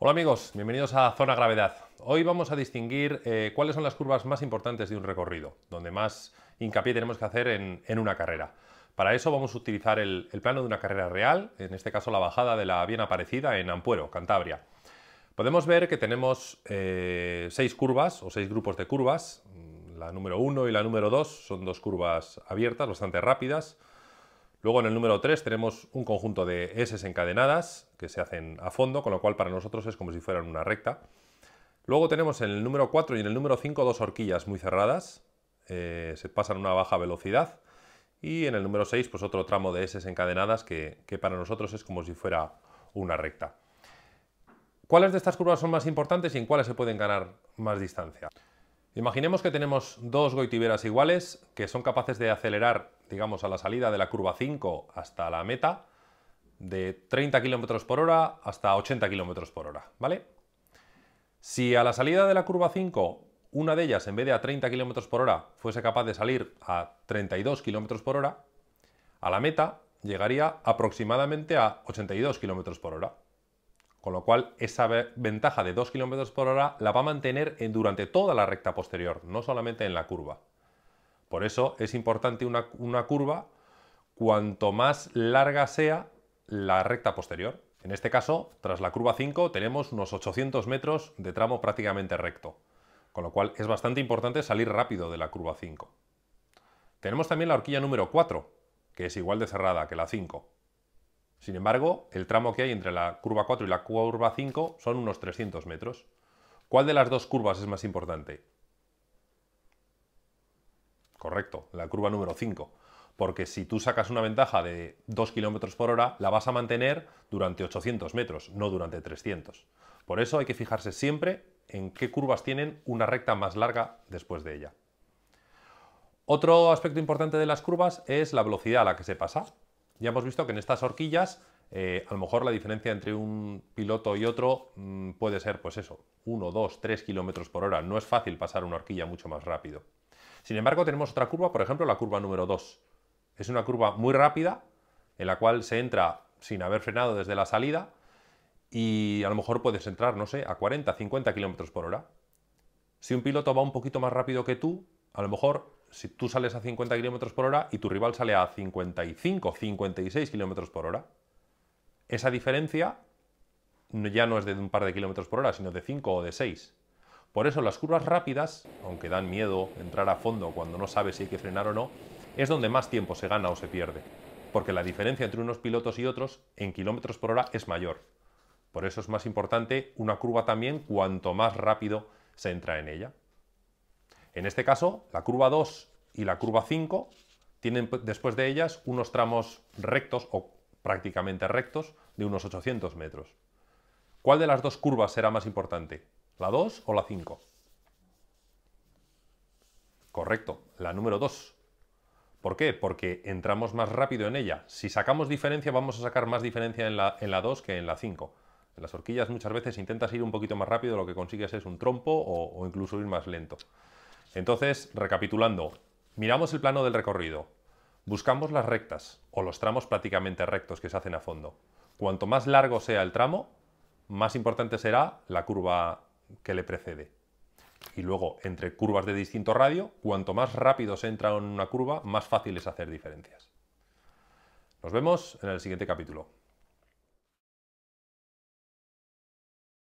Hola amigos, bienvenidos a Zona Gravedad. Hoy vamos a distinguir eh, cuáles son las curvas más importantes de un recorrido, donde más hincapié tenemos que hacer en, una carrera. Para eso vamos a utilizar el, plano de una carrera real, en este caso la bajada de la bien aparecida en Ampuero, Cantabria. Podemos ver que tenemos eh, seis curvas o seis grupos de curvas. La número 1 y la número 2 son dos curvas abiertas, bastante rápidas. Luego en el número 3 tenemos un conjunto de S encadenadas que se hacen a fondo, con lo cual para nosotros es como si fueran una recta. Luego tenemos en el número 4 y en el número 5 dos horquillas muy cerradas, eh, se pasan a una baja velocidad. Y en el número 6 pues otro tramo de S encadenadas que, que para nosotros es como si fuera una recta. ¿Cuáles de estas curvas son más importantes y en cuáles se pueden ganar más distancia? Imaginemos que tenemos dos goitiberas iguales que son capaces de acelerar digamos, a la salida de la curva 5 hasta la meta, de 30 km por hora hasta 80 km por hora, ¿vale? Si a la salida de la curva 5 una de ellas en vez de a 30 km por hora fuese capaz de salir a 32 km por hora, a la meta llegaría aproximadamente a 82 km por hora. Con lo cual, esa ventaja de 2 km por hora la va a mantener durante toda la recta posterior, no solamente en la curva. Por eso es importante una, curva cuanto más larga sea la recta posterior. En este caso, tras la curva 5 tenemos unos 800 metros de tramo prácticamente recto, con lo cual es bastante importante salir rápido de la curva 5. Tenemos también la horquilla número 4, que es igual de cerrada que la 5. Sin embargo, el tramo que hay entre la curva 4 y la curva 5 son unos 300 metros. ¿Cuál de las dos curvas es más importante? Correcto, la curva número 5. Porque si tú sacas una ventaja de 2 km por hora, la vas a mantener durante 800 metros, no durante 300. Por eso hay que fijarse siempre en qué curvas tienen una recta más larga después de ella. Otro aspecto importante de las curvas es la velocidad a la que se pasa. Ya hemos visto que en estas horquillas eh, a lo mejor la diferencia entre un piloto y otro mm, puede ser, pues eso, 1, 2, 3 kilómetros por hora. No es fácil pasar una horquilla mucho más rápido. Sin embargo, tenemos otra curva, por ejemplo, la curva número 2. Es una curva muy rápida, en la cual se entra sin haber frenado desde la salida y a lo mejor puedes entrar, no sé, a 40, 50 kilómetros por hora. Si un piloto va un poquito más rápido que tú, a lo mejor si tú sales a 50 kilómetros por hora y tu rival sale a 55, 56 kilómetros por hora, esa diferencia ya no es de un par de kilómetros por hora, sino de 5 o de 6. Por eso las curvas rápidas, aunque dan miedo entrar a fondo cuando no sabes si hay que frenar o no, es donde más tiempo se gana o se pierde, porque la diferencia entre unos pilotos y otros en kilómetros por hora es mayor. Por eso es más importante una curva también cuanto más rápido se entra en ella. En este caso, la curva 2 y la curva 5 tienen pues, después de ellas unos tramos rectos o prácticamente rectos de unos 800 metros. ¿Cuál de las dos curvas será más importante? ¿La 2 o la 5? Correcto, la número 2. ¿Por qué? Porque entramos más rápido en ella. Si sacamos diferencia, vamos a sacar más diferencia en la, en la 2 que en la 5. En las horquillas muchas veces intentas ir un poquito más rápido, lo que consigues es un trompo o incluso ir más lento. Entonces, recapitulando, miramos el plano del recorrido, buscamos las rectas o los tramos prácticamente rectos que se hacen a fondo. Cuanto más largo sea el tramo, más importante será la curva que le precede. Y luego, entre curvas de distinto radio, cuanto más rápido se entra en una curva, más fácil es hacer diferencias. Nos vemos en el siguiente capítulo.